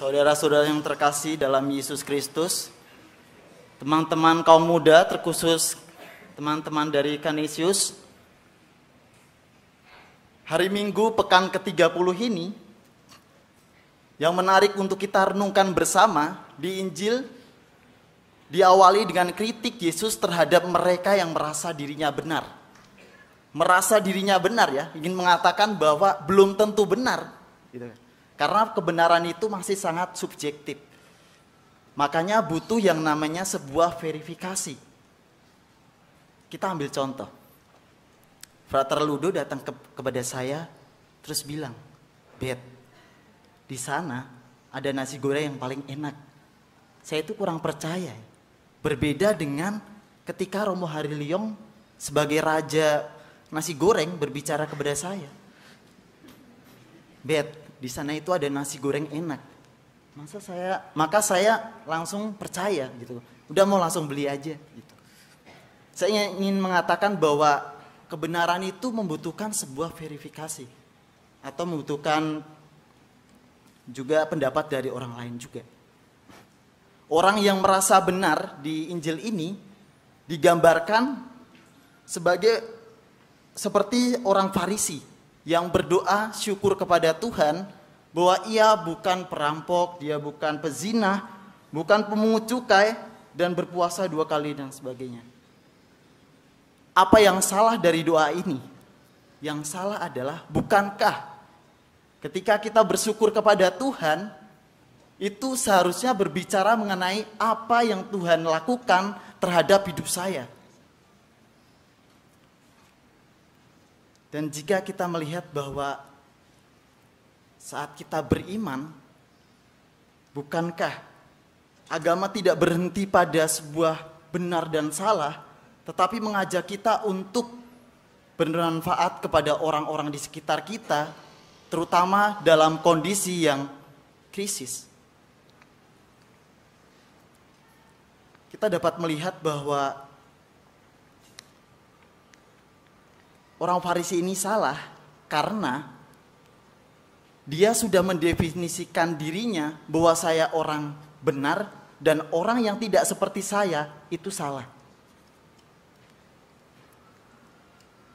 Saudara-saudara yang terkasih dalam Yesus Kristus, teman-teman kaum muda terkhusus teman-teman dari Kanisius, hari Minggu pekan ke-30 ini yang menarik untuk kita renungkan bersama di Injil diawali dengan kritik Yesus terhadap mereka yang merasa dirinya benar. Merasa dirinya benar ya, ingin mengatakan bahwa belum tentu benar. Gitu kan karena kebenaran itu masih sangat subjektif. Makanya butuh yang namanya sebuah verifikasi. Kita ambil contoh. Frater Ludo datang ke, kepada saya terus bilang, "Bet, di sana ada nasi goreng yang paling enak." Saya itu kurang percaya. Berbeda dengan ketika Romo Hari Harilyong sebagai raja nasi goreng berbicara kepada saya. Bet, di sana itu ada nasi goreng enak. Masa saya, maka saya langsung percaya gitu. Udah mau langsung beli aja gitu. Saya ingin mengatakan bahwa kebenaran itu membutuhkan sebuah verifikasi atau membutuhkan juga pendapat dari orang lain juga. Orang yang merasa benar di Injil ini digambarkan sebagai seperti orang Farisi yang berdoa syukur kepada Tuhan bahwa ia bukan perampok, dia bukan pezina, bukan pemungut cukai dan berpuasa dua kali dan sebagainya. Apa yang salah dari doa ini? Yang salah adalah bukankah ketika kita bersyukur kepada Tuhan itu seharusnya berbicara mengenai apa yang Tuhan lakukan terhadap hidup saya Dan jika kita melihat bahwa saat kita beriman, bukankah agama tidak berhenti pada sebuah benar dan salah, tetapi mengajak kita untuk bermanfaat kepada orang-orang di sekitar kita, terutama dalam kondisi yang krisis. Kita dapat melihat bahwa orang Farisi ini salah karena dia sudah mendefinisikan dirinya bahwa saya orang benar dan orang yang tidak seperti saya itu salah.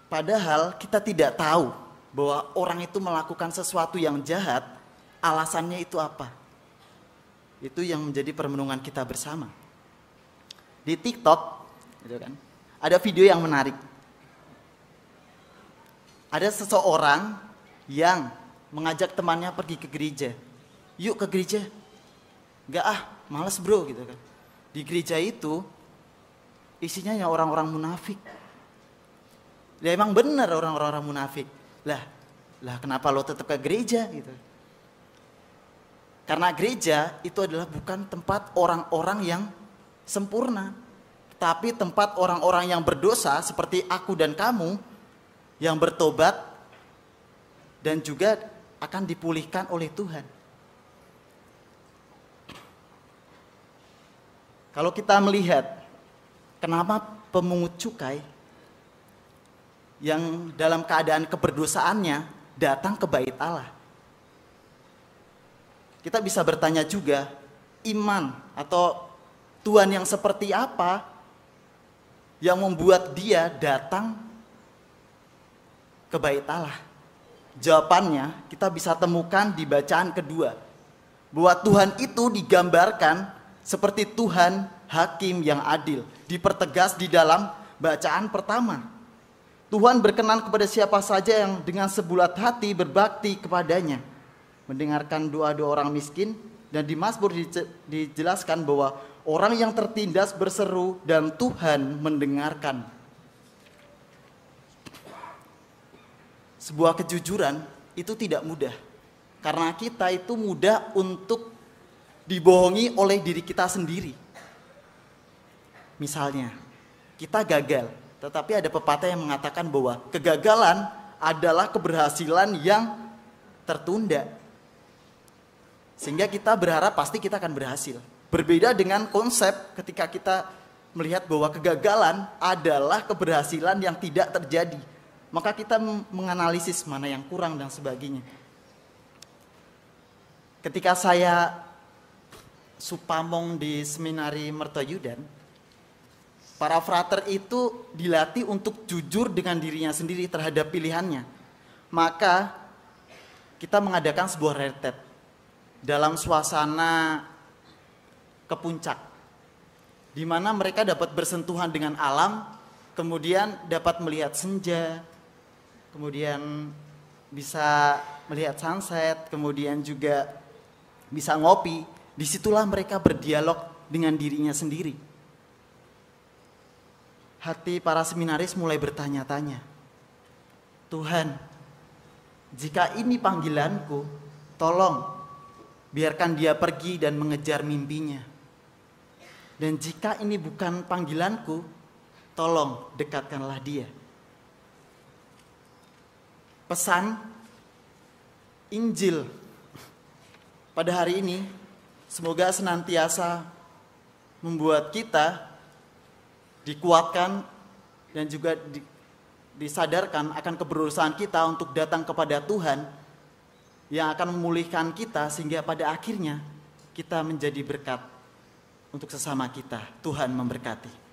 Padahal kita tidak tahu bahwa orang itu melakukan sesuatu yang jahat, alasannya itu apa? Itu yang menjadi permenungan kita bersama. Di TikTok, gitu kan, ada video yang menarik ada seseorang yang mengajak temannya pergi ke gereja. Yuk ke gereja. Gak ah, males bro gitu kan. Di gereja itu isinya ya orang-orang munafik. Ya emang bener orang-orang munafik. Lah, lah kenapa lo tetap ke gereja gitu. Karena gereja itu adalah bukan tempat orang-orang yang sempurna. Tapi tempat orang-orang yang berdosa seperti aku dan kamu yang bertobat dan juga akan dipulihkan oleh Tuhan. Kalau kita melihat kenapa pemungut cukai yang dalam keadaan keberdosaannya datang ke bait Allah. Kita bisa bertanya juga, iman atau Tuhan yang seperti apa yang membuat dia datang ke bait Allah? Jawabannya kita bisa temukan di bacaan kedua. Bahwa Tuhan itu digambarkan seperti Tuhan hakim yang adil. Dipertegas di dalam bacaan pertama. Tuhan berkenan kepada siapa saja yang dengan sebulat hati berbakti kepadanya. Mendengarkan doa-doa orang miskin dan di Mazmur dijelaskan bahwa orang yang tertindas berseru dan Tuhan mendengarkan. sebuah kejujuran itu tidak mudah. Karena kita itu mudah untuk dibohongi oleh diri kita sendiri. Misalnya, kita gagal, tetapi ada pepatah yang mengatakan bahwa kegagalan adalah keberhasilan yang tertunda. Sehingga kita berharap pasti kita akan berhasil. Berbeda dengan konsep ketika kita melihat bahwa kegagalan adalah keberhasilan yang tidak terjadi maka kita menganalisis mana yang kurang dan sebagainya. Ketika saya supamong di seminari Mertoyudan, para frater itu dilatih untuk jujur dengan dirinya sendiri terhadap pilihannya. Maka kita mengadakan sebuah retret dalam suasana kepuncak, di mana mereka dapat bersentuhan dengan alam, kemudian dapat melihat senja, kemudian bisa melihat sunset, kemudian juga bisa ngopi. Disitulah mereka berdialog dengan dirinya sendiri. Hati para seminaris mulai bertanya-tanya, Tuhan, jika ini panggilanku, tolong biarkan dia pergi dan mengejar mimpinya. Dan jika ini bukan panggilanku, tolong dekatkanlah dia pesan Injil pada hari ini semoga senantiasa membuat kita dikuatkan dan juga di, disadarkan akan keberusahaan kita untuk datang kepada Tuhan yang akan memulihkan kita sehingga pada akhirnya kita menjadi berkat untuk sesama kita. Tuhan memberkati.